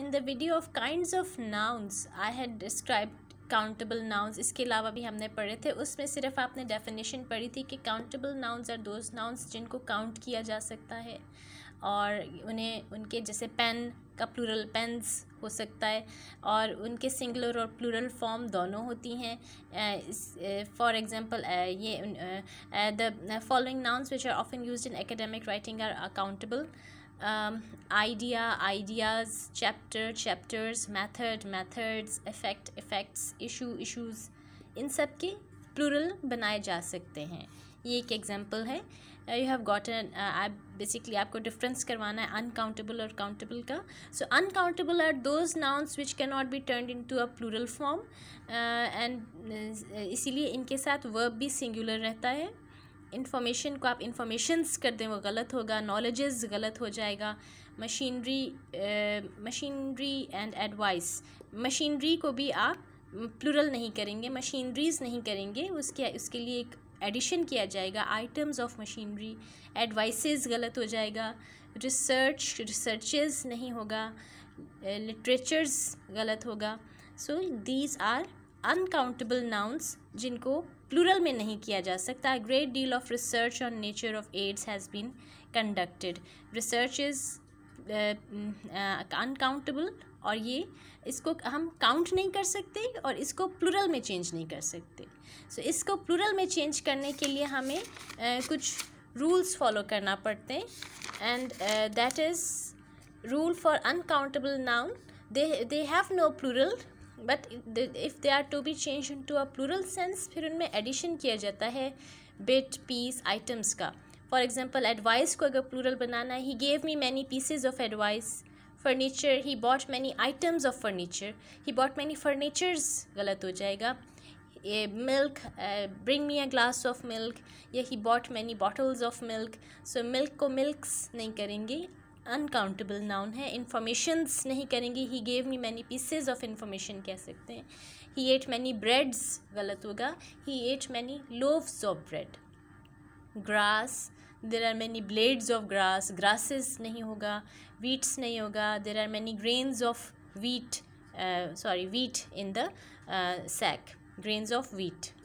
in the video of kind of nouns I had describe countable nouns इसके अलावा भी हमने पढ़े थे उसमें सिर्फ आपने डेफिनेशन पढ़ी थी कि countable nouns are those nouns जिनको काउंट किया जा सकता है और उन्हें उनके जैसे पेन का प्लूरल पेन्स हो सकता है और उनके सिंगुलर और प्लूरल फॉर्म दोनों होती हैं फॉर एग्जांपल ये the following nouns which are often used in academic writing are accountable idea ideas chapter chapters method methods effect effects issue issues इन सब के प्लूरल बनाए जा सकते हैं ये एक एग्जांपल है you have gotten I basically आपको डिफरेंस करवाना है अनकाउंटेबल और काउंटेबल का so uncountable are those nouns which can not be turn in to a plural form and इसीलिए इनके साथ वर्ब भी सिंगुलर रहता है इंफॉर्मेशन को आप इंफॉर्मेशंस कर दें वो गलत होगा नॉलेजेस गलत हो जाएगा machinery machinery and advice machinery को भी आप प्लूरल नहीं करेंगे मशीनरीज नहीं करेंगे उसके उसके लिए एक एडिशन किया जाएगा आइटम्स ऑफ मशीनरी एडवाइसेस गलत हो जाएगा रिसर्च रिसर्चेस नहीं होगा लिटरेचर्स eh, गलत होगा so these are uncountable nouns जिनको प्लूरल में नहीं किया जा सकता a great deal of research on nature of AIDS has been conducted research is uncountable और ये इसको हम काउंट नहीं कर सकते और इसको प्लूरल में चेंज नहीं कर सकते सो so, इसको प्लूरल में चेंज करने के लिए हमें uh, कुछ रूल्स फॉलो करना पड़ते हैं and that is rule for uncountable noun they they have no plural but if they are to be change in to a plural sense फिर उनमें एडिशन किया जाता है बिट पीस आइटम्स का फॉर एग्ज़ाम्पल एडवाइस को अगर plural बनाना है he gave me many pieces of advice furniture he bought many items of furniture he bought many furnitures गलत हो जाएगा ये milk bring me a glass of milk या he bought many bottles of milk so milk को milk नहीं करेंगे uncountable noun है informations नहीं करेंगे he gave me many pieces of information कह सकते हैं ही एट मैनी ब्रेड्स गलत होगा he ate many loaves of bread grass there are many blades of grass grasses नहीं होगा वीट्स नहीं होगा there are many grains of wheat sorry wheat in that the of uh, wheat